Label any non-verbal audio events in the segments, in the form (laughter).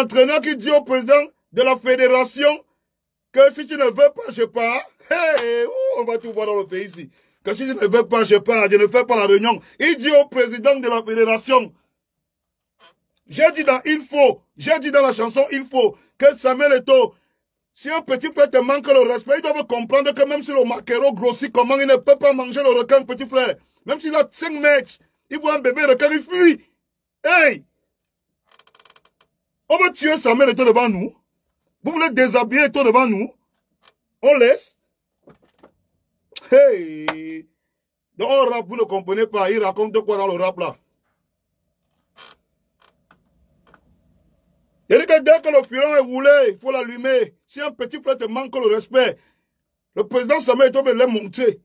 entraîneur qui dit au président de la fédération que si tu ne veux pas, je pars. Oh, on va tout voir dans le pays ici. Que si tu ne veux pas, je pars. Je ne fais pas la réunion. Il dit au président de la fédération. J'ai dit dans Il faut, j'ai dit dans la chanson Il faut que Samuel taux. si un petit frère te manque le respect, il doit comprendre que même si le maquereau grossit, comment il ne peut pas manger le requin, petit frère. Même s'il a 5 mètres, il voit un bébé requin, il fuit. Hey! On veut tuer Samuel mère devant nous. Vous voulez déshabiller et devant nous. On laisse. Hey. Dans le rap, vous ne comprenez pas. Il raconte quoi dans le rap là. Il dit que dès que le filon est roulé, il faut l'allumer. Si un petit frère te manque le respect, le président Samuel Eto'o monde. l'a monter.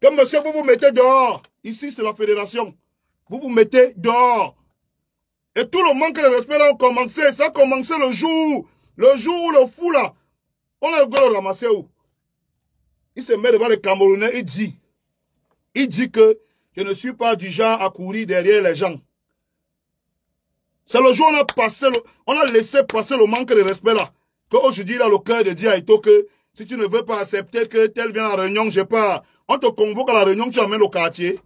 Que monsieur, vous vous mettez dehors. Ici, c'est la fédération. Vous vous mettez dehors. Et tout le manque de respect là a commencé. Ça a commencé le jour le jour où le fou là, on a le goût de où Il se met devant les Camerounais, il dit, il dit que je ne suis pas du genre à courir derrière les gens. C'est le jour où on a passé, on a laissé passer le manque de respect là. Qu'aujourd'hui là, le cœur de Dieu Ito que si tu ne veux pas accepter que tel vient à la réunion, je pas On te convoque à la réunion, tu amènes au quartier.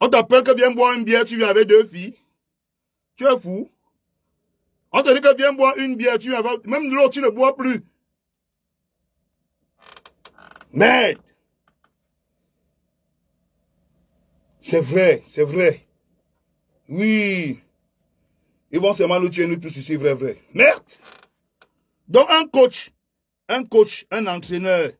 On t'appelle que viens boire une bière, tu viens avec deux filles. Tu es fou. On te dit que viens boire une bière, tu même l'autre tu ne bois plus. Merde. C'est vrai, c'est vrai. Oui. Ils vont seulement nous tuer, nous tous ici, vrai, vrai. Merde. Donc un coach, un coach, un entraîneur,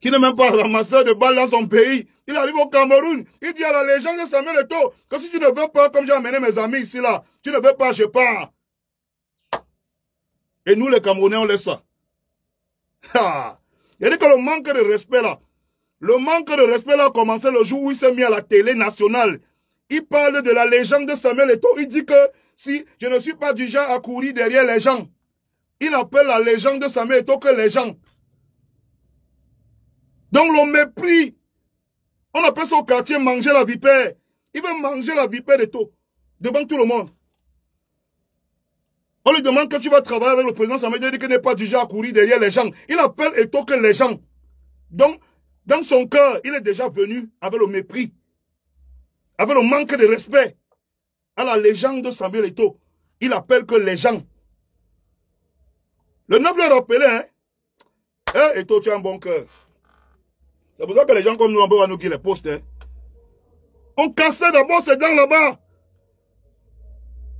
qui n'est même pas ramasseur de balles dans son pays, il arrive au Cameroun, il dit à la légende de Samuel Eto'o que si tu ne veux pas, comme j'ai amené mes amis ici là, tu ne veux pas, je pars. Et nous les Camerounais, on laisse ça. Il dit que le manque de respect là, le manque de respect là a commencé le jour où il s'est mis à la télé nationale. Il parle de la légende de Samuel Eto'o, il dit que si je ne suis pas du genre à courir derrière les gens, il appelle la légende de Samuel Eto'o que les gens. Donc le mépris on appelle son quartier manger la vipère. Il veut manger la vipère et tout. Devant tout le monde. On lui demande que tu vas travailler avec le président, ça veut dit qu'il n'est pas déjà couru courir derrière les gens. Il appelle et que les gens. Donc, dans son cœur, il est déjà venu avec le mépris, avec le manque de respect. À la légende de Samuel Eto, il appelle que les gens. Le 9 l'a rappelé, hein? Eh, Eto, tu as un bon cœur. C'est pour ça que les gens comme nous, on va nous qui les postes. Hein. On cassait d'abord ces gens là-bas.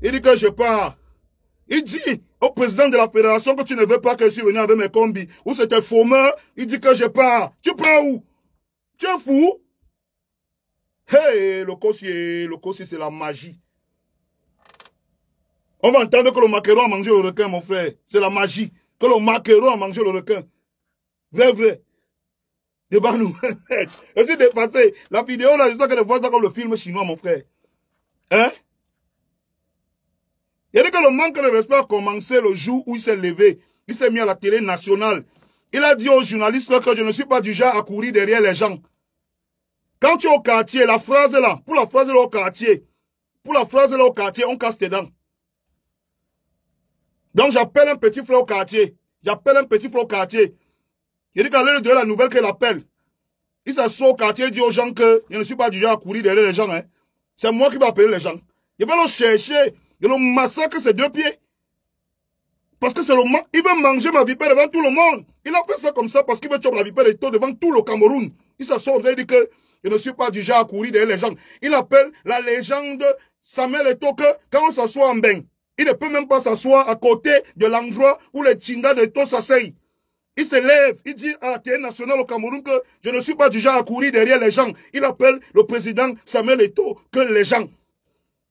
Il dit que je pars. Il dit au président de la fédération que tu ne veux pas que je suis venu avec mes combis. Ou c'était Fomeur. Il dit que je pars. Tu pars où Tu es fou Hey, le cossier, le cossier, c'est la magie. On va entendre que le maquereau a mangé le requin, mon frère. C'est la magie. Que le maquereau a mangé le requin. Vrai, vrai devant nous. Je suis dépassé. La vidéo, là, je dois je vois ça comme le film chinois, mon frère. Hein? Il a que le manque de respect a commencé le jour où il s'est levé. Il s'est mis à la télé nationale. Il a dit aux journalistes que je ne suis pas du genre à courir derrière les gens. Quand tu es au quartier, la phrase là, pour la phrase là au quartier, pour la phrase là au quartier, on casse tes dents. Donc j'appelle un petit frère au quartier. J'appelle un petit frère au quartier. Il dit qu'à l'heure de la nouvelle qu'il appelle, il s'assoit au quartier, dit aux gens que je ne suis pas du genre à courir derrière les gens. Hein. C'est moi qui vais appeler les gens. Il va le chercher, il le massacre ses deux pieds. Parce que c'est le il veut manger ma vipère devant tout le monde. Il a fait ça comme ça parce qu'il veut choper la vipère et tout devant tout le Cameroun. Il s'assoit, et dit que je ne suis pas du genre à courir derrière les gens. Il appelle la légende Samuel et que quand on s'assoit en bain, il ne peut même pas s'asseoir à côté de l'endroit où les Tchingas de tout s'asseyent. Il se lève, il dit à la TN nationale au Cameroun que je ne suis pas du genre à courir derrière les gens. Il appelle le président Samuel Eto que les gens.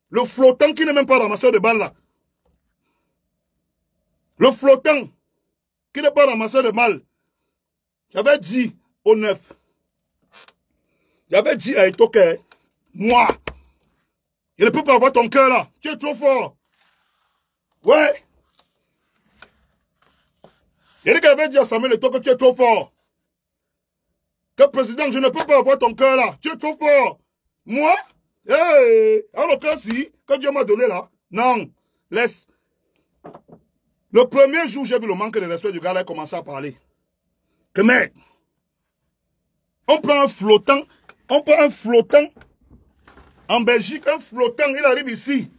Le flottant qui n'est même pas ramasseur de balles là. Le flottant qui n'est pas ramasseur de balles. J'avais dit au neuf. J'avais dit à Eto moi, je ne peux pas avoir ton cœur là. Tu es trop fort. Ouais. Eric avait dit à Samuel, toi que tu es trop fort. Que président, je ne peux pas avoir ton cœur là. Tu es trop fort. Moi Hé hey, Alors si, que Dieu m'a donné là. Non, laisse. Le premier jour, j'ai vu le manque de respect du gars là, il commençait à parler. Que mec, on prend un flottant, on prend un flottant en Belgique, un flottant, il arrive ici.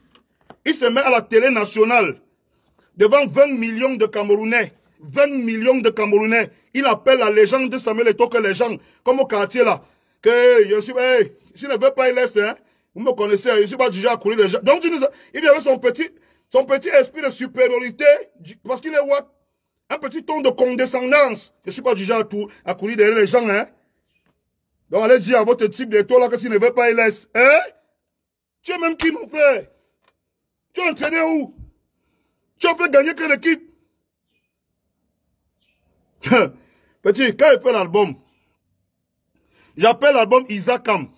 Il se met à la télé nationale devant 20 millions de Camerounais. 20 millions de Camerounais. Il appelle la légende de Samuel Eto'o que les gens, comme au quartier là, que je suis, si ne veut pas, il laisse, hein. Vous me connaissez, hein, je ne suis pas du genre à courir les gens. Donc, il avait son petit, son petit esprit de supériorité, parce qu'il est what? Un petit ton de condescendance. Je ne suis pas déjà à, tout, à courir derrière les gens, hein. Donc, allez dire à votre type d'Eto'o là que s'il ne veut pas, il laisse, hein. Tu es même qui, mon frère? Tu es entraîné où? Tu as fait gagner quelle équipe? (laughs) Petit, quand il fait l'album, j'appelle l'album Ham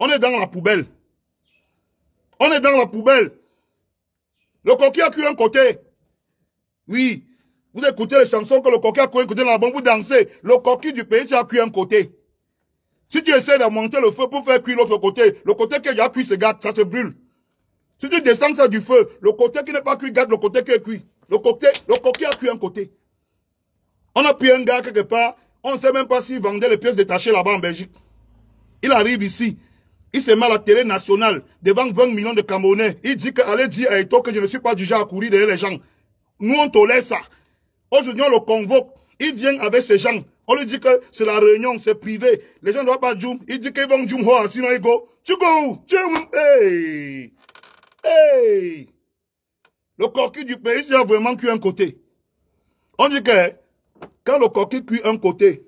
On est dans la poubelle. On est dans la poubelle. Le coquille a cuit un côté. Oui. Vous écoutez les chansons que le coquille a cuit un côté dans l'album, vous dansez. Le coquille du pays, a cuit un côté. Si tu essaies monter le feu pour faire cuire l'autre côté, le côté que a cuit se gâte, ça se brûle. Si tu descends ça du feu, le côté qui n'est pas cuit gâte le côté qui est cuit. Le côté, le coquille a cuit un côté. On a pris un gars quelque part, on ne sait même pas s'il vendait les pièces détachées là-bas en Belgique. Il arrive ici, il se met à la télé nationale devant 20 millions de Camerounais. Il dit que, allez dire à Eto que je ne suis pas du genre à courir derrière les gens. Nous, on tolère ça. Aujourd'hui, on le convoque. Il vient avec ses gens. On lui dit que c'est la réunion, c'est privé. Les gens ne doivent pas Djoum. Il dit qu'ils vont Djoum, oh, ah, sinon ils go. Tu go, Tu hey, hey. Le coquille du pays, a vraiment qu'un côté. On dit que quand le coquille cuit un côté,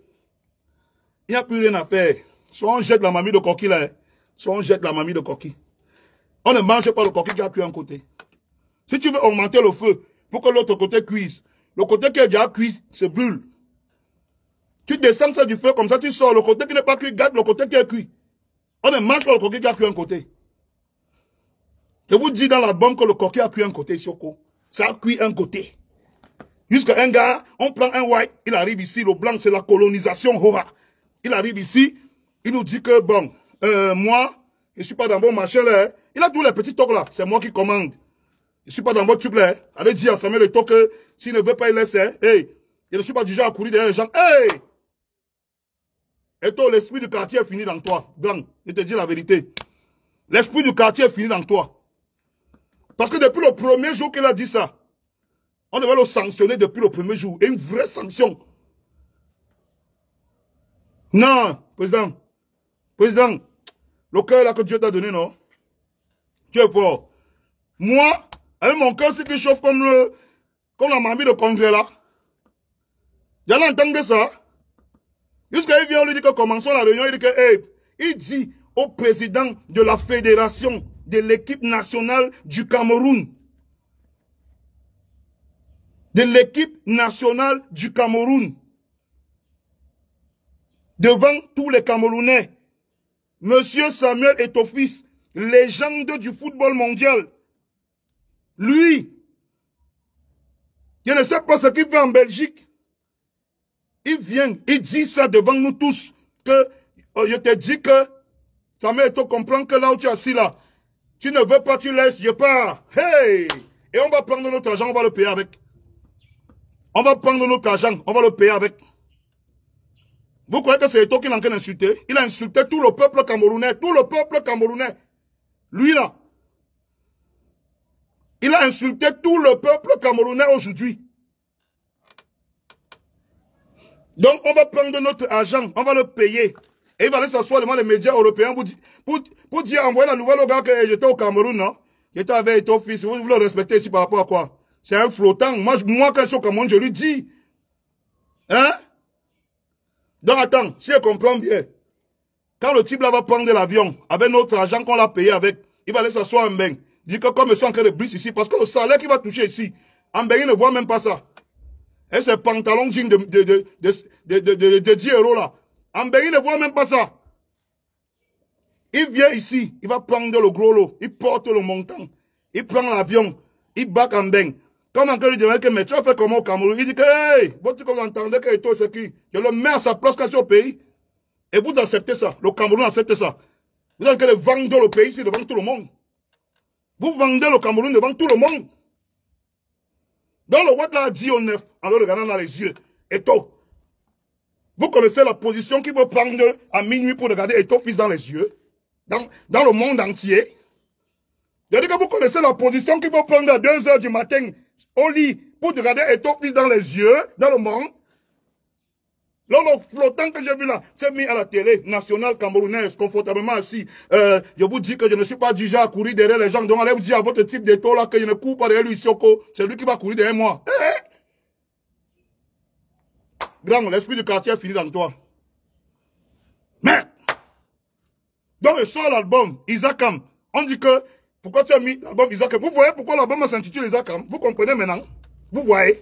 il n'y a plus rien à faire. Soit on jette la mamie de coquille là, soit on jette la mamie de coquille. On ne mange pas le coquille qui a cuit un côté. Si tu veux augmenter le feu pour que l'autre côté cuise, le côté qui est déjà cuit se brûle. Tu descends ça du feu comme ça, tu sors le côté qui n'est pas cuit, garde le côté qui est cuit. On ne mange pas le coquille qui a cuit un côté. Je vous dis dans la banque que le coquille a cuit un côté, Sioco. Ça a cuit un côté. Jusqu'à un gars, on prend un white, il arrive ici, le blanc, c'est la colonisation, hora. Il arrive ici, il nous dit que, bon, euh, moi, je ne suis pas dans vos machin là. Hein. Il a tous les petits tocs là, c'est moi qui commande. Je ne suis pas dans votre tube là. Hein. Allez dire à Samuel le toc s'il ne veut pas, il laisse. Hein. je ne suis pas du genre à courir derrière les gens. Hey! Et toi, l'esprit du quartier est fini dans toi, blanc. Je te dis la vérité. L'esprit du quartier est fini dans toi. Parce que depuis le premier jour qu'il a dit ça, on devait le sanctionner depuis le premier jour. Et une vraie sanction. Non, président. Président, le cœur là que Dieu t'a donné, non Tu es fort. Moi, avec mon cœur, c'est qui chauffe comme le, comme la mamie de congrès là. y a entendu ça. Jusqu'à il vient, on lui dit que commençons la réunion, il dit que, il dit au président de la fédération de l'équipe nationale du Cameroun, de l'équipe nationale du Cameroun. Devant tous les Camerounais, Monsieur Samuel fils. légende du football mondial, lui, je ne sais pas ce qu'il fait en Belgique. Il vient, il dit ça devant nous tous, que euh, je te dis que Samuel tu comprend que là où tu es assis là, tu ne veux pas, tu laisses, je pars. Hey! Et on va prendre notre argent, on va le payer avec. On va prendre notre argent, on va le payer avec. Vous croyez que c'est Eto qui l'a insulté Il a insulté tout le peuple camerounais, tout le peuple camerounais. Lui là. Il a insulté tout le peuple camerounais aujourd'hui. Donc on va prendre notre argent, on va le payer. Et il va aller s'asseoir devant les médias européens pour, pour, pour dire, envoyer la nouvelle au gars que j'étais au Cameroun, non J'étais avec ton fils, vous, vous le respectez ici par rapport à quoi c'est un flottant. Moi, moi quand au Cameroun, je lui dis. Hein? Donc, attends, si je comprends bien. Quand le type là va prendre l'avion, avec notre argent qu'on l'a payé avec, il va aller s'asseoir en bain. Dit que comme ils sont en train brise ici, parce que le salaire qu'il va toucher ici, en bain, il ne voit même pas ça. Et ce pantalon jean de, de, de, de, de 10 euros là, en bain, il ne voit même pas ça. Il vient ici, il va prendre le gros lot, il porte le montant, il prend l'avion, il bat en bain. Quand on lui dit, « que mais tu as fait comment au Cameroun, il dit que hey, vous entendez que Eto c'est qui, je le mets à sa place quand je au pays. Et vous acceptez ça. Le Cameroun accepte ça. Vous êtes que le vendre le pays ici devant tout le monde. Vous vendez le Cameroun devant tout le monde. Donc le roi l'a dit au neuf, en le regardant dans les yeux, Eto. Vous connaissez la position qu'il va prendre à minuit pour regarder Eto fils dans les yeux, dans, dans le monde entier. Je dis que vous connaissez la position qu'il va prendre à 2 h du matin on lit, pour te regarder et ton dans les yeux, dans le monde. L'homme flottant que j'ai vu là, c'est mis à la télé nationale camerounaise, confortablement assis. Euh, je vous dis que je ne suis pas déjà à courir derrière les gens. Donc allez vous dire à votre type d'étoile là que je ne cours pas derrière lui, Sioko. C'est lui qui va courir derrière moi. Eh, eh. Grand, l'esprit du quartier est fini dans toi. Mais dans le sors l'album, Isaac On dit que pourquoi tu as mis l'album Isaac Vous voyez pourquoi l'album s'intitule Isaac hein? Vous comprenez maintenant Vous voyez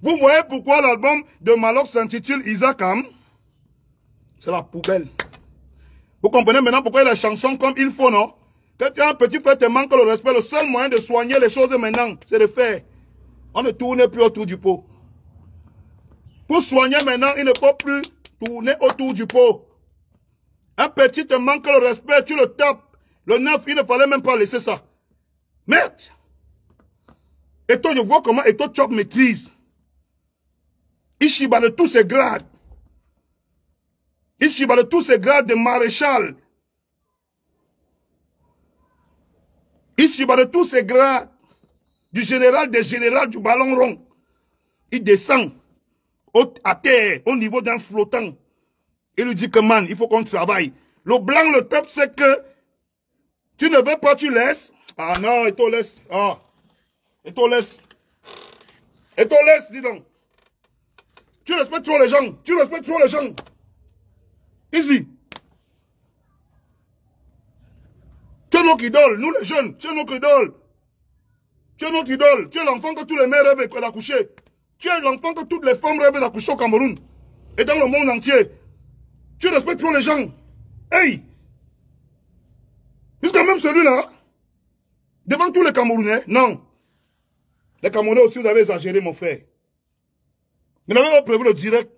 Vous voyez pourquoi l'album de Malok s'intitule Isaac hein? C'est la poubelle. Vous comprenez maintenant pourquoi il a chanson comme il faut, non Quand tu as un petit frère, te manque le respect. Le seul moyen de soigner les choses maintenant, c'est de faire. On ne tourne plus autour du pot. Pour soigner maintenant, il ne faut plus tourner autour du pot. Un petit te manque le respect, tu le tapes. Le neuf, il ne fallait même pas laisser ça. Merde Et toi, je vois comment Eto Chop maîtrise. Ishiba de tous ses grades. va de tous ses grades de maréchal. Ishiba de tous ses grades du général des générales du ballon rond. Il descend à terre, au niveau d'un flottant. Il lui dit que man, il faut qu'on travaille. Le blanc, le top, c'est que tu ne veux pas, tu laisses. Ah non, et toi laisse. Ah. Et toi laisse. Et toi laisse, dis donc. Tu respectes trop les gens. Tu respectes trop les gens. Ici. Tu es notre idole, nous les jeunes, tu es notre idole. Tu es notre idole. Tu es l'enfant que tous les mères rêvent d'accoucher. Tu es l'enfant que toutes les femmes rêvent d'accoucher au Cameroun. Et dans le monde entier. Tu respectes trop les gens. Hey! même celui-là, devant tous les Camerounais, non. Les Camerounais aussi, vous avez exagéré, mon frère. Mais on pas prévu le direct.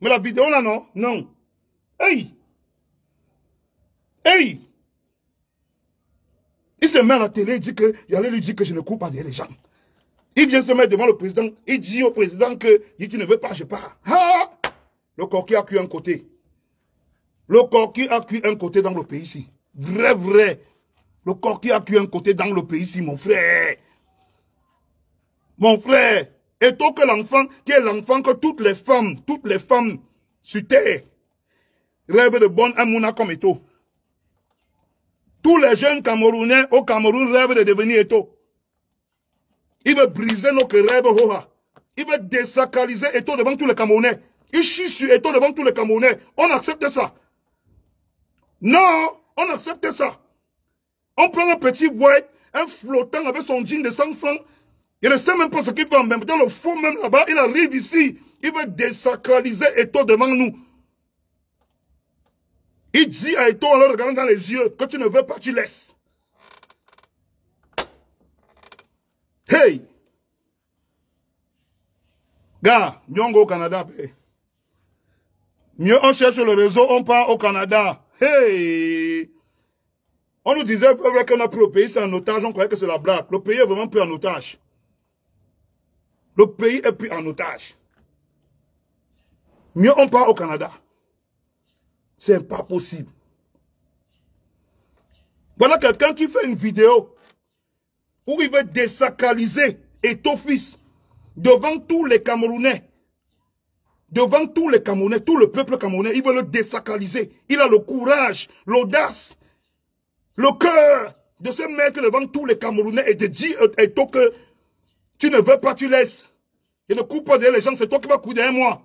Mais la vidéo là, non Non. Hey Hey Il se met à la télé, il dit que, il allait lui dire que je ne coupe pas derrière les gens. Il vient se mettre devant le président, il dit au président que, il dit, tu ne veux pas, je pars. le coquille a cuit un côté. Le coquille a cuit un côté dans le pays ici. Vrai, vrai. Le corps qui a cuit un côté dans le pays, si mon frère. Mon frère. Et toi que l'enfant, qui est l'enfant que toutes les femmes, toutes les femmes sur terre, rêvent de bonne Amouna comme Eto. Tous les jeunes Camerounais au Cameroun rêvent de devenir Eto. Il veut briser nos rêves, Hoha. Il veut désacraliser Eto devant tous les Camerounais. Il chie sur Eto devant tous les Camerounais. On accepte ça. Non on accepte ça. On prend un petit white, un flottant avec son jean de 100 francs. Il ne sait même pas ce qu'il fait en même temps. Le fond, même là-bas, il arrive ici. Il veut désacraliser Eto devant nous. Il dit à Eto en le regardant dans les yeux, que tu ne veux pas, tu laisses. Hey! Gars, Nyongo au Canada. Mieux on cherche le réseau, on part au Canada. Hey! On nous disait, qu'on a pris le pays, c'est un otage, on croyait que c'est la blague. Le pays est vraiment pris en otage. Le pays est pris en otage. Mieux on part au Canada. C'est pas possible. Voilà quelqu'un qui fait une vidéo où il veut désacraliser et devant tous les Camerounais. Devant tous les Camerounais, tout le peuple camerounais, il veut le désacraliser. Il a le courage, l'audace le cœur de se mettre devant tous les Camerounais et de dire et toi que tu ne veux pas, tu laisses. Et ne coupe pas derrière les gens, c'est toi qui vas couper, derrière moi.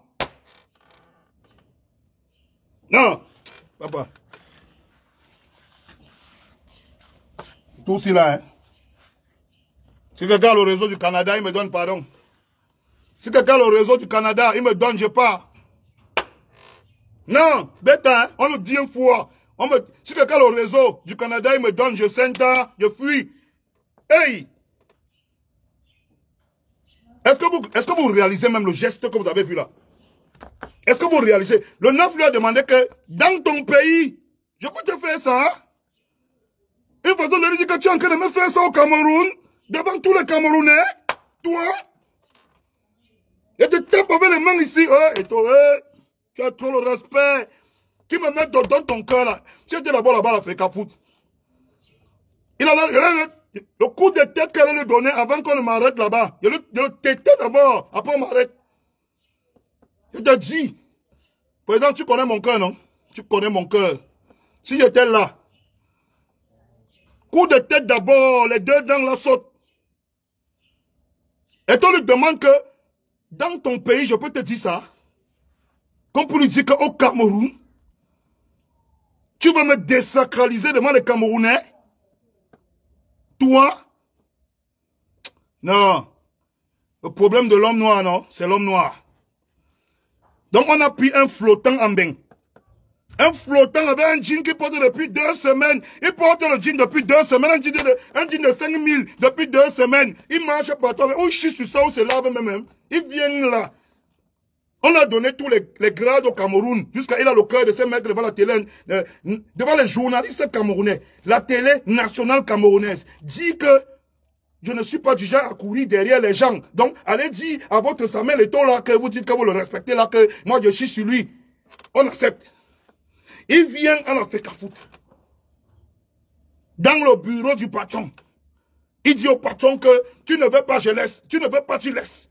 Non, papa. Tout cela, là, hein. Si quelqu'un le réseau du Canada, il me donne pardon. Si tu quelqu'un le réseau du Canada, il me donne, je pars. Non, bête, hein? on nous dit une fois si quelqu'un au réseau du Canada, il me donne, je sente, je fuis. Hey! Est-ce que, vous, que vous réalisez même le geste que vous avez vu là? Est-ce que vous réalisez Le 9 lui a demandé que dans ton pays, je peux te faire ça. Hein? Il Une façon de lui dire que tu es en train de me faire ça au Cameroun, devant tous les Camerounais, toi. Et tu tapes avec les mains ici, hein, et toi, hein? tu as trop le respect qui me met dans, ton cœur là. Si j'étais d'abord là-bas, la fait foutre. Il a le, le coup de tête qu'elle lui donnait avant qu'on ne m'arrête là-bas. Je le, tête d'abord, après on m'arrête. Je te dit. président, tu connais mon cœur, non Tu connais mon cœur. Si j'étais là, coup de tête d'abord, les deux dents la sautent. Et on lui demande que, dans ton pays, je peux te dire ça, Qu'on peut lui dire qu'au Cameroun, tu veux me désacraliser devant les Camerounais Toi Non. Le problème de l'homme noir, non C'est l'homme noir. Donc on a pris un flottant en bain. Un flottant avec un jean qui porte depuis deux semaines. Il porte le jean depuis deux semaines. Un jean de, un 5000 depuis deux semaines. Il marche partout. il chie sur ça ou se lave même. Il vient là. On a donné tous les, grades au Cameroun, jusqu'à il a le cœur de se mettre devant la télé, euh, devant les journalistes camerounais, la télé nationale camerounaise, dit que je ne suis pas du genre à courir derrière les gens. Donc, allez dire à votre Samuel temps là que vous dites que vous le respectez là, que moi je suis sur lui. On accepte. Il vient à la à Dans le bureau du patron. Il dit au patron que tu ne veux pas, je laisse. Tu ne veux pas, tu laisses.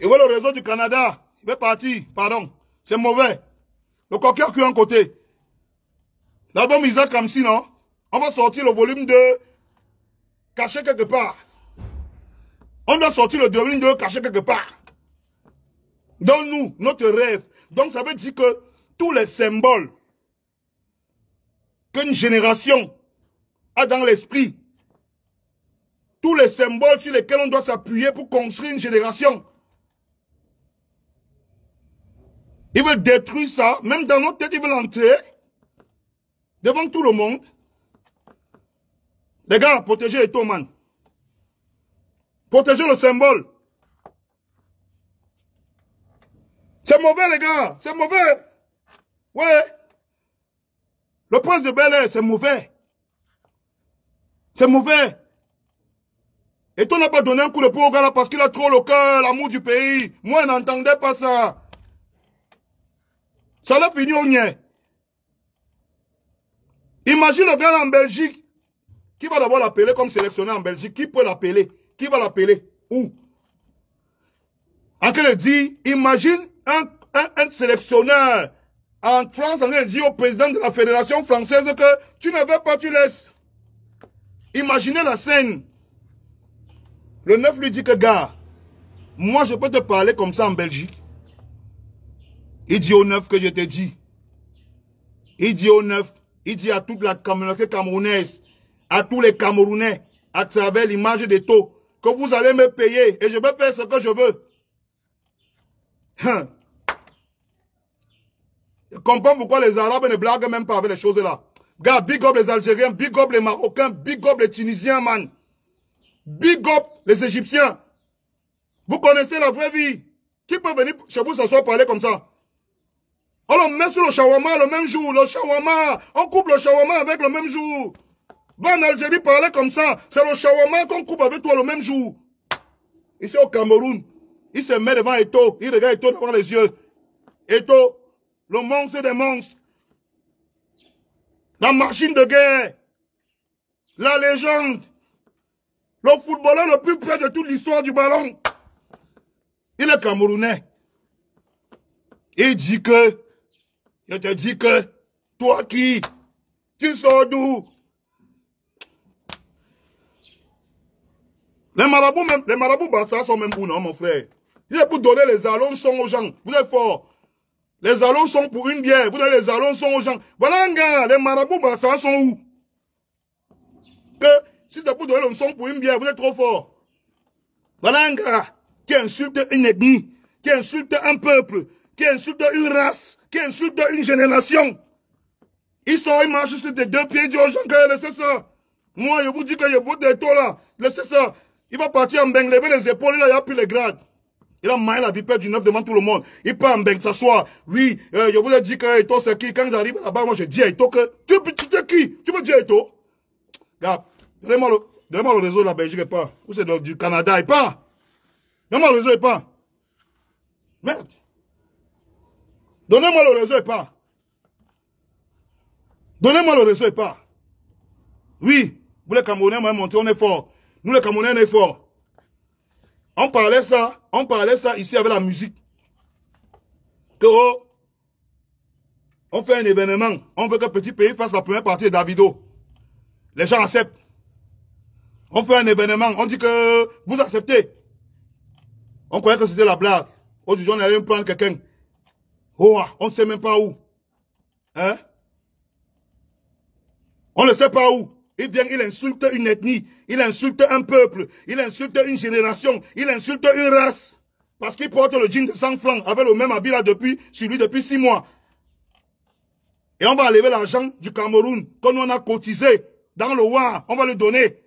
Et voilà le réseau du Canada. Il va partir. Pardon. C'est mauvais. Le coquin qui est un côté. L'album Isaac si non On va sortir le volume de... Cacher quelque part. On doit sortir le volume de... Cacher quelque part. Dans nous, notre rêve. Donc ça veut dire que tous les symboles qu'une génération a dans l'esprit, tous les symboles sur lesquels on doit s'appuyer pour construire une génération, Ils veulent détruire ça. Même dans notre tête, ils veulent entrer. Devant tout le monde. Les gars, protégez les Protéger Protégez le symbole. C'est mauvais, les gars. C'est mauvais. Ouais. Le prince de Bel Air, c'est mauvais. C'est mauvais. Et on n'a pas donné un coup de poing au gars là parce qu'il a trop le cœur, l'amour du pays. Moi, je n'entendais pas ça. Ça l'a fini au nien. Imagine le gars en Belgique. Qui va d'abord l'appeler comme sélectionné en Belgique Qui peut l'appeler Qui va l'appeler Où En imagine un, sélectionneur en France en train au président de la fédération française que tu ne veux pas, tu laisses. Imaginez la scène. Le neuf lui dit que gars, moi je peux te parler comme ça en Belgique. Il dit aux neuf que je te dis. Il dit aux neuf, il dit à toute la communauté camerounaise, à tous les Camerounais, à travers l'image des taux, que vous allez me payer et je vais faire ce que je veux. Hein. Je comprends pourquoi les Arabes ne blaguent même pas avec les choses là. Gars, big up les Algériens, big up les Marocains, big up les Tunisiens, man. Big up les Égyptiens. Vous connaissez la vraie vie. Qui peut venir chez vous s'asseoir parler comme ça on le met sur le shawarma le même jour. Le shawarma. On coupe le shawarma avec le même jour. Va en Algérie parler comme ça. C'est le shawarma qu'on coupe avec toi le même jour. Ici au Cameroun, il se met devant Eto. Il regarde Eto devant les yeux. Eto, le monstre des monstres. La machine de guerre. La légende. Le footballeur le plus près de toute l'histoire du ballon. Il est Camerounais. Il dit que je te dis que toi qui, tu sors d'où Les marabouts, même, les marabouts ça sont même où, non, mon frère. êtes pour donner les allons sont aux gens. Vous êtes forts. Les allons sont pour une bière. Vous donnez les allons sont aux gens. Voilà, gars, les marabouts ça sont où Que si c'est pour donner le son pour une bière, vous êtes trop fort. Voilà un gars qui insulte une ethnie, qui insulte un peuple, qui insulte une race qui insulte une génération. Ils sont, il marche sur des deux pieds, il dit aux gens que laissez ça. Moi, je vous dis que je vous des là, laissez ça. Il va partir en bain, lever les épaules, il a plus les grades. Il a maillé la vipère du neuf devant tout le monde. Il part en bain, s'asseoir. Oui, euh, je vous ai dit que Eto c'est qui. Quand j'arrive là-bas, moi je dis à Eto que tu, tu es qui Tu me dis Eto regarde, donnez-moi le, le réseau de la Belgique et pas. Ou c'est du Canada et pas. Donnez-moi le réseau et pas. Merde. Donnez-moi le réseau et pas. Donnez-moi le réseau et pas. Oui, vous les Camerounais m'avez montré on est fort. Nous les Camerounais, on est fort. On parlait ça, on parlait ça ici avec la musique. Que oh, on fait un événement, on veut que petit pays fasse la première partie de Davido. Les gens acceptent. On fait un événement, on dit que vous acceptez. On croyait que c'était la blague. Aujourd'hui, on allait prendre quelqu'un. Oh, ah, on ne sait même pas où. Hein? On ne sait pas où. Il vient, il insulte une ethnie, il insulte un peuple, il insulte une génération, il insulte une race. Parce qu'il porte le jean de 100 francs avec le même habit là depuis, sur lui depuis 6 mois. Et on va lever l'argent du Cameroun que on a cotisé dans le roi On va lui donner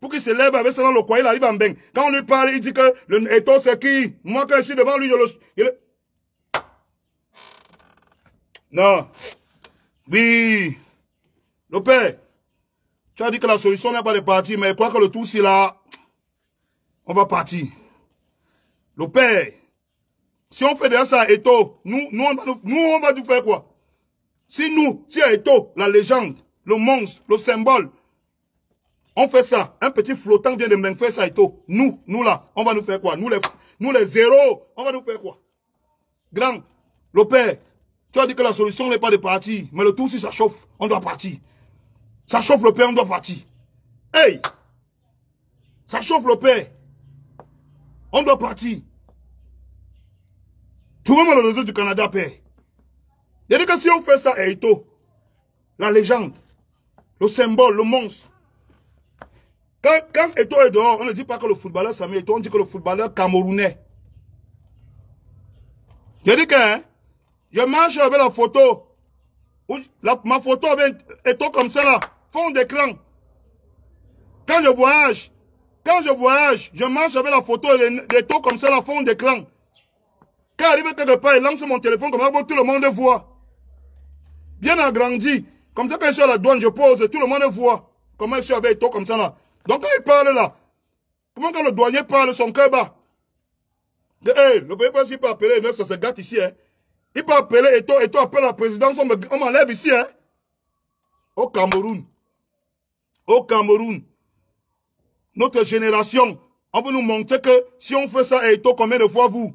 pour qu'il se lève avec ça dans le coin. Il arrive en bain. Quand on lui parle, il dit que le Eto c'est qui Moi quand je suis devant lui, Je le non. Oui. Le père, tu as dit que la solution n'est pas de partir, mais quoi que le tout, si là, on va partir. Le père, si on fait déjà ça à Eto, nous, nous, on va, nous, on va nous faire quoi Si nous, si à Eto, la légende, le monstre, le symbole, on fait ça, un petit flottant vient de même faire ça à Eto, nous, nous là, on va nous faire quoi Nous les, nous les zéros, on va nous faire quoi Grand, le père, tu as dit que la solution n'est pas de partir. Mais le tout, si ça chauffe, on doit partir. Ça chauffe le père, on doit partir. Hey Ça chauffe le père. On doit partir. Trouvez-moi le réseau du Canada, père. Il a dit que si on fait ça, Eto, la légende, le symbole, le monstre. Quand, quand Eto est dehors, on ne dit pas que le footballeur Samuel Eto, on dit que le footballeur camerounais. Il a dit que... Hein, je marche avec la photo. ma photo avec étant comme ça là, fond d'écran. Quand je voyage, quand je voyage, je marche avec la photo des taux comme ça là, fond d'écran. Quand arrive quelque part, il lance mon téléphone comme ça tout le monde voit. Bien agrandi. Comme ça, quand je suis à la douane, je pose, tout le monde voit. Comment je suis avec toi comme ça là. Donc quand il parle là, comment quand le douanier parle, son cœur bat. Hey, eh, eh, le pays pas si peut appeler, mais ça se gâte ici, hein. Il peut appeler et toi, appelle la présidence, on m'enlève ici, hein. Au Cameroun. Au Cameroun. Notre génération, on veut nous montrer que si on fait ça à Eto, combien de fois vous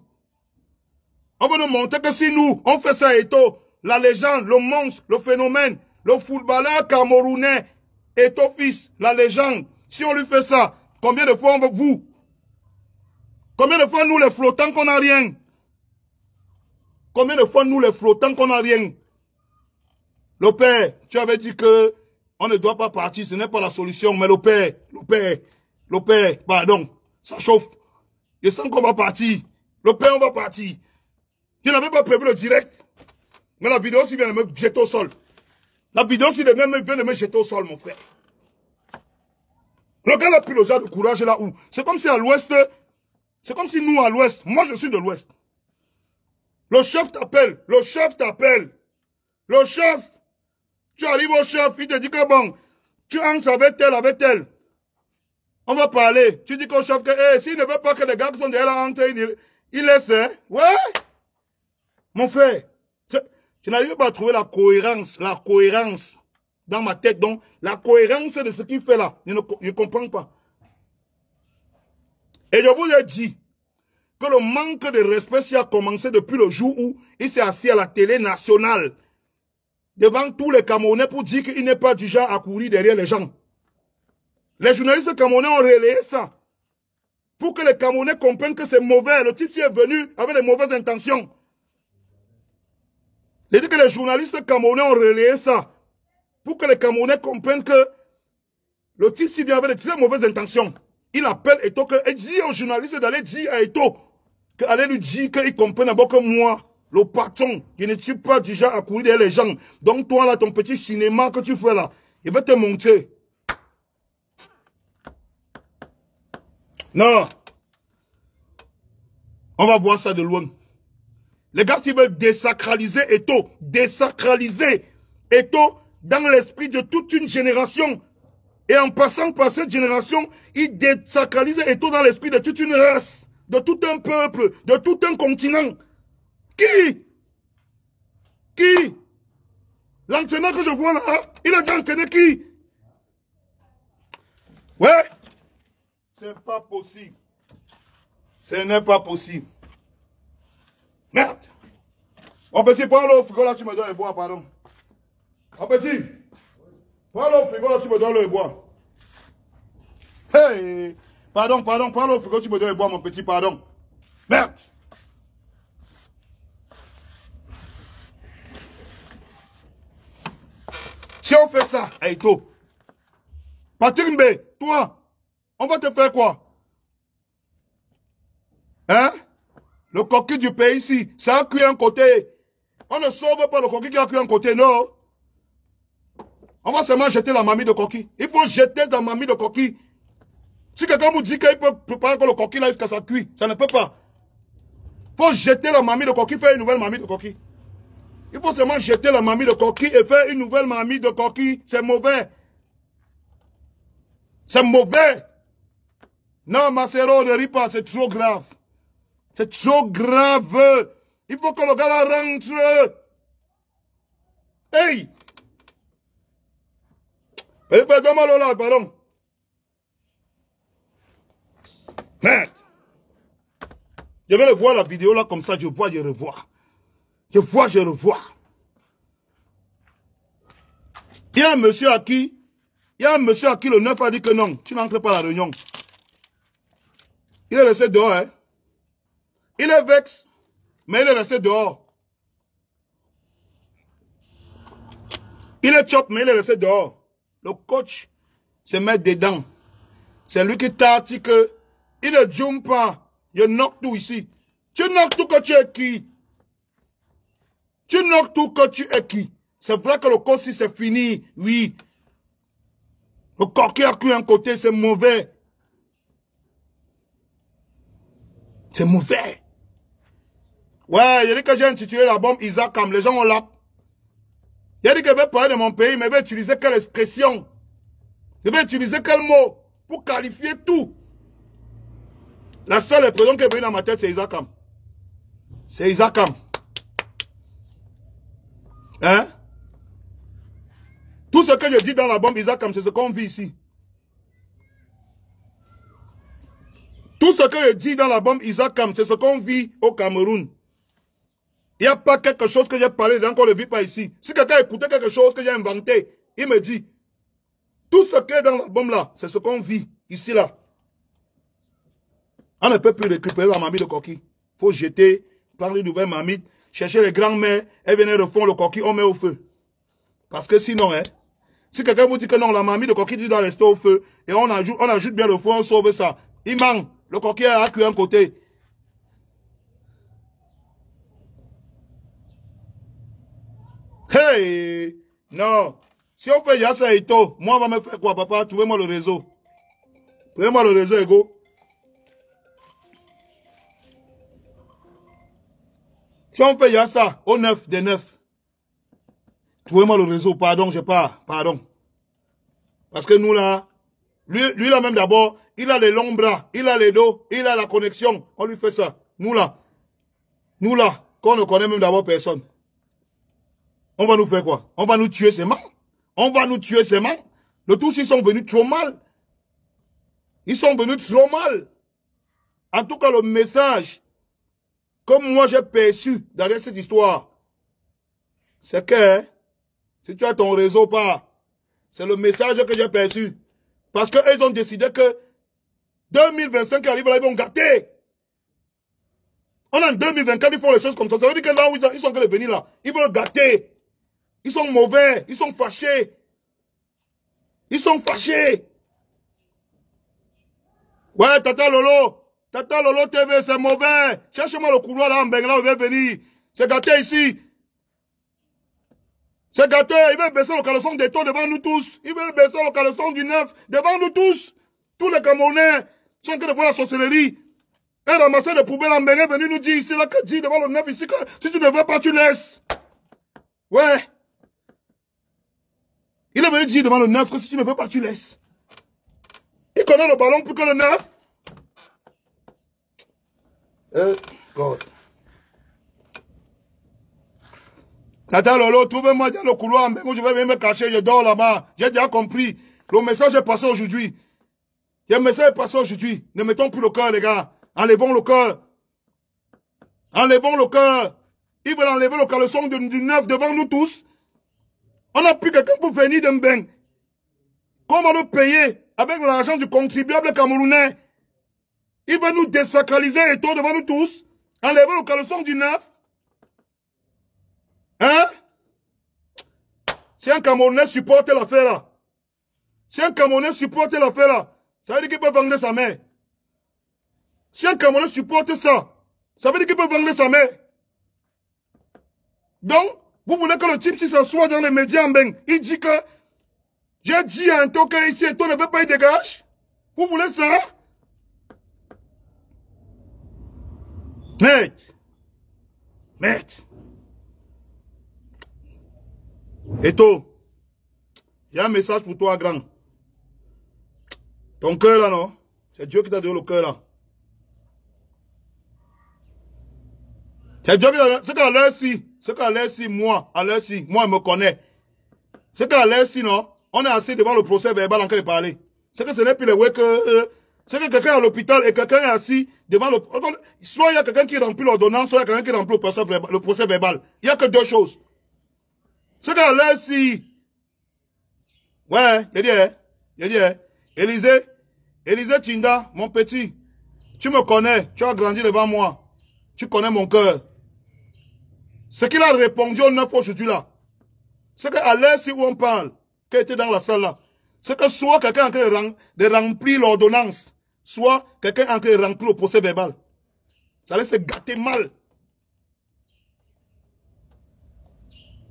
On veut nous montrer que si nous, on fait ça à Eto, la légende, le monstre, le phénomène, le footballeur camerounais, Eto fils, la légende, si on lui fait ça, combien de fois vous Combien de fois nous les flottants qu'on n'a rien Combien de fois nous les tant qu'on n'a rien Le père, tu avais dit que on ne doit pas partir, ce n'est pas la solution. Mais le père, le père, le père, pardon, ça chauffe. Je sens qu'on va partir. Le père, on va partir. Je n'avais pas prévu le direct. Mais la vidéo aussi vient de me jeter au sol. La vidéo aussi vient de me jeter au sol, mon frère. Regarde la pilotage de courage là où. C'est comme si à l'ouest, c'est comme si nous à l'ouest, moi je suis de l'ouest. Le chef t'appelle. Le chef t'appelle. Le chef. Tu arrives au chef, il te dit que bon, tu entres avec elle, avec elle. On va parler. Tu dis qu'au chef que, eh, s'il ne veut pas que les gars qui sont derrière il, laisse, hein. Ouais? Mon frère, tu eu pas à trouver la cohérence, la cohérence dans ma tête. Donc, la cohérence de ce qu'il fait là, je ne comprends pas. Et je vous ai dit, le manque de respect s'y a commencé depuis le jour où il s'est assis à la télé nationale devant tous les Camerounais pour dire qu'il n'est pas déjà genre à courir derrière les gens. Les journalistes camerounais ont relayé ça pour que les Camerounais comprennent que c'est mauvais. Le type s'y est venu avec des mauvaises intentions. cest que les journalistes camerounais ont relayé ça pour que les Camerounais comprennent que le type s'y vient avec des mauvaises intentions. Il appelle Eto et dit aux journalistes d'aller dire à Eto allez lui dire qu'il comprenne d'abord que moi, le patron, je ne suis pas déjà à courir derrière les gens. Donc toi là, ton petit cinéma que tu fais là, il va te montrer. Non. On va voir ça de loin. Les gars, s'ils veulent désacraliser Eto. Désacraliser Eto dans l'esprit de toute une génération. Et en passant par cette génération, ils désacralisent Eto dans l'esprit de toute une race de tout un peuple, de tout un continent. Qui Qui L'entraîneur que je vois là, il a bien entraîné qui Ouais C'est pas possible. Ce n'est pas possible. Merde Mon petit, prends le frigo là, tu me donnes le bois, pardon. Oh petit, prends le frigo là, tu me donnes le bois. Hey Pardon, pardon, pardon, frigo, tu me donnes boire, mon petit, pardon. Merde Si on fait ça, Aïto, Patrick toi, on va te faire quoi Hein Le coquille du pays ici, ça a cru un côté. On ne sauve pas le coquille qui a cru un côté, non on va seulement jeter la mamie de coquille. Il faut jeter la mamie de coquille si quelqu'un vous dit qu'il peut préparer encore le coquille là jusqu'à ça cuit, ça ne peut pas. Il faut jeter la mamie de coquille, faire une nouvelle mamie de coquille. Il faut seulement jeter la mamie de coquille et faire une nouvelle mamie de coquille. C'est mauvais. C'est mauvais. Non, Macero, ne ripa, pas, c'est trop grave. C'est trop grave. Il faut que le gars là rentre. Hey! Pardon, pardon. Merde. Je vais le voir la vidéo là comme ça, je vois, je revois. Je vois, je revois. Il y a un monsieur à qui, il y a un monsieur à qui le neuf a dit que non, tu n'entres pas à la réunion. Il est resté dehors, hein. Il est vexe, mais il est resté dehors. Il est chop, mais il est resté dehors. Le coach se met dedans. C'est lui qui t'a dit que il ne jumpa. pas. Il knock tout ici. Tu knock tout que tu es qui? Tu knock tout que tu es qui? C'est vrai que le si c'est fini. Oui. Le qui a cru un côté, c'est mauvais. C'est mauvais. Ouais, il dit que j'ai intitulé la bombe Isaac Les gens ont là. Il dit que je vais parler de mon pays, mais je vais utiliser quelle expression. Je vais utiliser quel mot pour qualifier tout. La seule personne qui est venue dans ma tête, c'est Isaacam. C'est Isaac Hein? Tout ce que je dis dans la bombe Isaacam, c'est ce qu'on vit ici. Tout ce que je dis dans la bombe Isaacam, c'est ce qu'on vit au Cameroun. Il n'y a pas quelque chose que j'ai parlé donc qu'on ne vit pas ici. Si quelqu'un écoutait quelque chose que j'ai inventé, il me dit, tout ce qui est dans la bombe là, c'est ce qu'on vit ici là. On ne peut plus récupérer la mamie de coquille. Il faut jeter, prendre une nouvelle mamie, chercher les grands-mères, et venir fond le coquille, on met au feu. Parce que sinon, hein, si quelqu'un vous dit que non, la mamie de coquille doit rester au feu, et on ajoute, bien le feu, on sauve ça. Il manque. Le coquille a cru un côté. Hey! Non! Si on fait Yassa et moi on va me faire quoi, papa? Trouvez-moi le réseau. Trouvez-moi le réseau, Ego. Si on fait ça, au 9 des 9. Trouvez-moi le réseau, pardon, je pars, pardon. Parce que nous là, lui, là même d'abord, il a les longs bras, il a les dos, il a la connexion. On lui fait ça. Nous là, nous là, qu'on ne connaît même d'abord personne. On va nous faire quoi On va nous tuer ses mains On va nous tuer ses mains Le tous, ils sont venus trop mal. Ils sont venus trop mal. En tout cas, le message comme moi j'ai perçu derrière cette histoire, c'est que si tu as ton réseau pas, c'est le message que j'ai perçu. Parce qu'ils ont décidé que 2025 qui arrive là, ils vont gâter. On est en 2024, ils font les choses comme ça. Ça veut dire que là ils sont venus là, ils veulent gâter. Ils sont mauvais, ils sont fâchés. Ils sont fâchés. Ouais, tata Lolo, Tata Lolo TV, c'est mauvais. Cherchez-moi le couloir là en où il veut venir. C'est gâté ici. C'est gâté. Il veut baisser le caleçon des taux devant nous tous. Il veut baisser le caleçon du neuf devant nous tous. Tous les Camerounais sont que devant voir la sorcellerie. Et ramasser des poubelles en Bengala, venir nous dire ici, là, que dit devant le neuf ici, que si tu ne veux pas, tu laisses. Ouais. Il est venu dire devant le neuf que si tu ne veux pas, tu laisses. Il connaît le ballon plus que le neuf. Eh, trouvez-moi dans le couloir, je vais me cacher, je dors là-bas. J'ai déjà compris. Le message est passé aujourd'hui. Le message est passé aujourd'hui. Ne mettons plus le cœur, les gars. Enlevons le cœur. Enlevons le cœur. Ils veulent enlever le caleçon du, du neuf devant nous tous. On n'a plus quelqu'un pour venir d'un bain. Comment le payer avec l'argent du contribuable camerounais il va nous désacraliser et tout devant nous tous. Enlever le caleçon du neuf. Hein Si un Camerounais supporte l'affaire là, si un Camerounais supporte l'affaire là, ça veut dire qu'il peut vendre sa mère. Si un Camerounais supporte ça, ça veut dire qu'il peut vendre sa mère. Donc, vous voulez que le type, si soit dans les médias, en ben, il dit que j'ai dit à un token ici et toi ne veut pas, il dégage Vous voulez ça Mec Mec Eto, il y a un message pour toi, grand. Ton cœur là, non C'est Dieu qui t'a donné le cœur là. C'est Dieu qui t'a donné. C'est qu'à l'heure ci, c'est qu'à l'heure ci, moi, à l'heure ci, moi, il me connaît. C'est qu'à l'heure ci, non On est assis devant le procès verbal en train de parler. C'est que ce n'est plus le way que... Euh, c'est que quelqu'un est à l'hôpital et quelqu'un est assis devant le... Soit il y a quelqu'un qui remplit l'ordonnance, soit il y a quelqu'un qui remplit le procès, verbal, Il n'y a que deux choses. C'est qu'à là, si... Ouais, il dit, il dit, Élisée, Élisée Tinda, mon petit, tu me connais, tu as grandi devant moi, tu connais mon cœur. Ce qu'il a répondu aux neuf aujourd'hui là, c'est qu'à l'aise si où on parle, qui était dans la salle là, c'est que soit quelqu'un est en train de remplir l'ordonnance, soit quelqu'un est en train au procès verbal. Ça allait se gâter mal.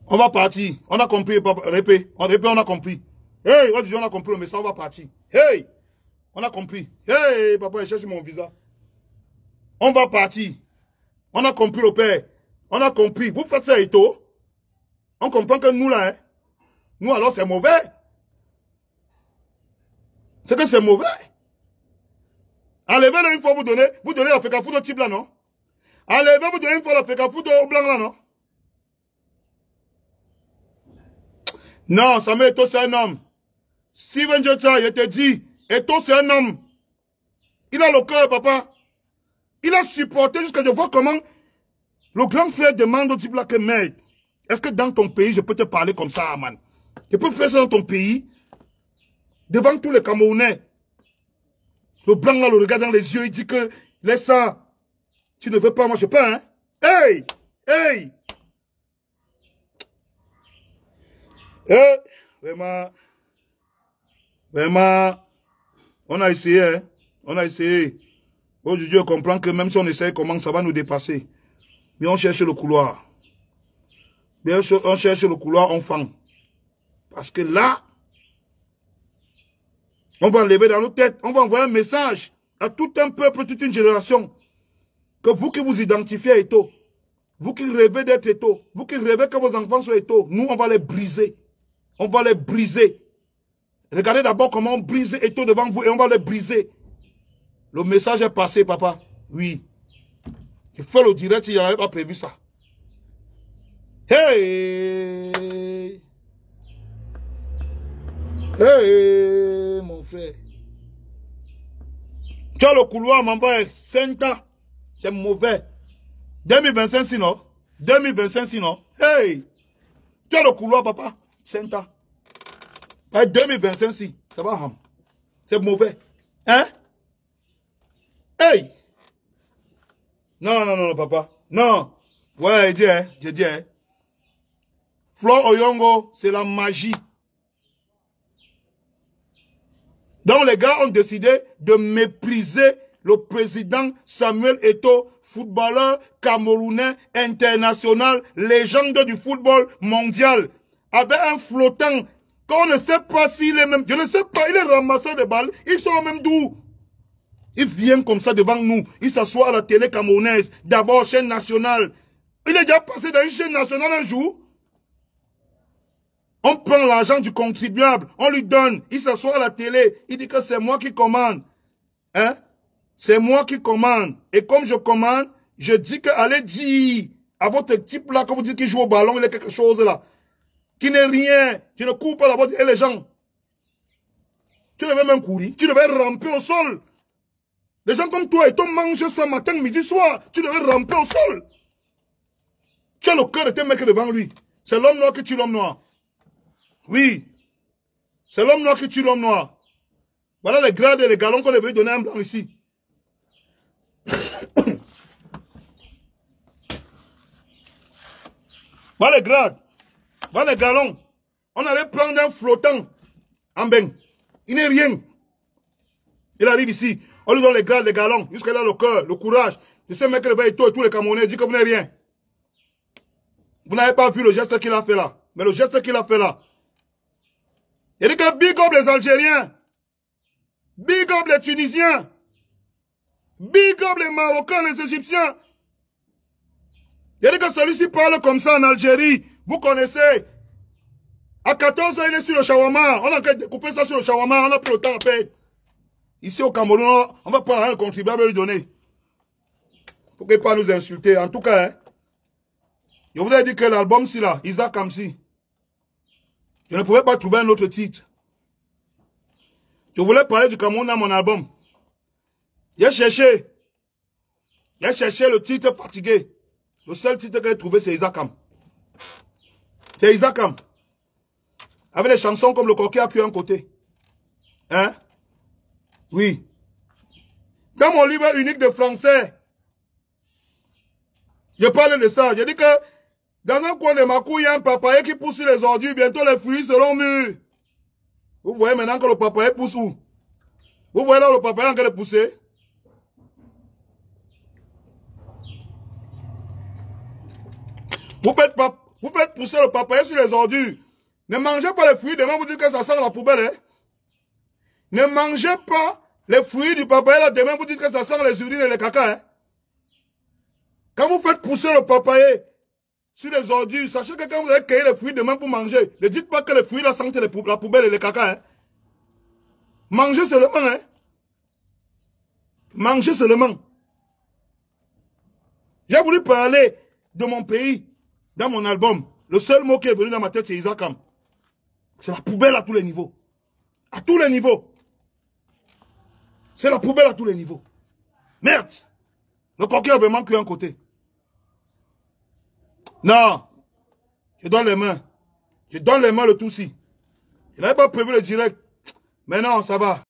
On va partir. On a compris, répé. On répé, on a compris. Hey, on a compris, mais ça, on va partir. Hey, on a compris. Hey, papa, je cherche mon visa. On va partir. On a compris, le père. On a compris. Vous faites ça, toi On comprend que nous, là, hein, nous, alors, c'est mauvais. C'est que c'est mauvais. Allez, le une fois, vous donnez, vous donnez la fécafoudre type là, non Enlevez, vous donnez une fois la foutre au blanc là, non Non, Samuel Eto, c'est un homme. Si, Jota, il te dit, Eto, c'est un homme. Il a le cœur, papa. Il a supporté jusqu'à je vois comment le grand frère demande au type là que mec, est-ce que dans ton pays, je peux te parler comme ça, man Je peux faire ça dans ton pays, devant tous les Camerounais. Le blanc là le regard dans les yeux, il dit que laisse ça. Tu ne veux pas, moi je hein Hey Hey Hey Vraiment. Vraiment. On a essayé, hein On a essayé. Aujourd'hui, on comprend que même si on essaye, comment ça va nous dépasser. Mais on cherche le couloir. Mais on cherche le couloir, on fend. Parce que là, on va enlever dans nos têtes, on va envoyer un message à tout un peuple, toute une génération. Que vous qui vous identifiez à Eto, vous qui rêvez d'être Eto, vous qui rêvez que vos enfants soient Eto, nous on va les briser. On va les briser. Regardez d'abord comment on brise Eto devant vous et on va les briser. Le message est passé, papa. Oui. Il fais le direct, il n'avais pas prévu ça. Hey! Hey, mon frère. Tu le couloir, maman, 5 C'est mauvais. 2025 sinon. 2025 sinon. Hey! Tu le couloir, papa. 5 ans. 2025 si. Ça va, Ham. C'est mauvais. Hein? Hey! Non, non, non, papa. Non. Ouais, je dis, hein. Je dis, hein. Flo Oyongo, c'est la magie. Donc les gars ont décidé de mépriser le président Samuel Eto, footballeur camerounais international, légende du football mondial, avec un flottant qu'on ne sait pas s'il est même... Je ne sais pas, il est ramasseur de balles, ils sont même d'où Ils viennent comme ça devant nous, il s'assoit à la télé camerounaise, d'abord chaîne nationale. Il est déjà passé dans une chaîne nationale un jour on prend l'argent du contribuable, on lui donne, il s'assoit à la télé, il dit que c'est moi qui commande. Hein? C'est moi qui commande. Et comme je commande, je dis que allez dire à votre type là, quand vous dites qu'il joue au ballon, il est quelque chose là, qui n'est rien, tu ne cours pas la voiture, et les gens. Tu devais même courir, tu devais ramper au sol. Les gens comme toi, ils t'ont mangé ça matin, midi, soir. Tu devais ramper au sol. Tu as le cœur de tes mecs devant lui. C'est l'homme noir qui tue l'homme noir. Oui, c'est l'homme noir qui tue l'homme noir. Voilà les grades et les galons qu'on est venu donner à un blanc ici. (coughs) voilà les grades. Voilà les galons. On allait prendre un flottant en bain. Il n'est rien. Il arrive ici. On lui donne les grades, les galons. Jusqu'à là, le cœur, le courage. Je sais que le et tout, et tous les Camerounais dit que vous n'avez rien. Vous n'avez pas vu le geste qu'il a fait là. Mais le geste qu'il a fait là, il dit que big up les Algériens. Big up les Tunisiens. Big up les Marocains, les Égyptiens. Il dit que celui-ci parle comme ça en Algérie. Vous connaissez. À 14 ans, il est sur le shawarma. On a découpé ça sur le shawarma. On a pris le temps à payer. Ici au Cameroun, on va prendre un contribuable et lui donner. Pour qu'il ne pas nous insulter. En tout cas, hein, je vous ai dit que l'album, c'est là, Isaac Kamsi, je ne pouvais pas trouver un autre titre. Je voulais parler du Cameroun dans mon album. J'ai cherché. J'ai cherché le titre fatigué. Le seul titre que j'ai trouvé, c'est Ham. C'est Ham. Avec des chansons comme Le coquet à un côté. Hein? Oui. Dans mon livre unique de français, je parle de ça. J'ai dit que dans un coin de ma il y a un papayé qui pousse sur les ordures. Bientôt, les fruits seront mûrs. Vous voyez maintenant que le papaye pousse où Vous voyez là le papaye en train de pousser Vous faites, pousser le papayé sur les ordures. Ne mangez pas les fruits. Demain, vous dites que ça sent la poubelle. Hein? Ne mangez pas les fruits du papaye Là, demain, vous dites que ça sent les urines et les caca. Hein? Quand vous faites pousser le papayé, sur les ordures, sachez que quand vous allez cueillir les fruits demain pour manger, ne dites pas que les fruits la santé, la poubelle et les caca. Hein. Mangez seulement. Hein. Mangez seulement. J'ai voulu parler de mon pays dans mon album. Le seul mot qui est venu dans ma tête, c'est Isaacam. C'est la poubelle à tous les niveaux. À tous les niveaux. C'est la poubelle à tous les niveaux. Merde. Le coquet a vraiment cru un côté. Non. Je donne les mains. Je donne les mains le tout-ci. Je n'avais pas prévu le direct. Mais non, ça va.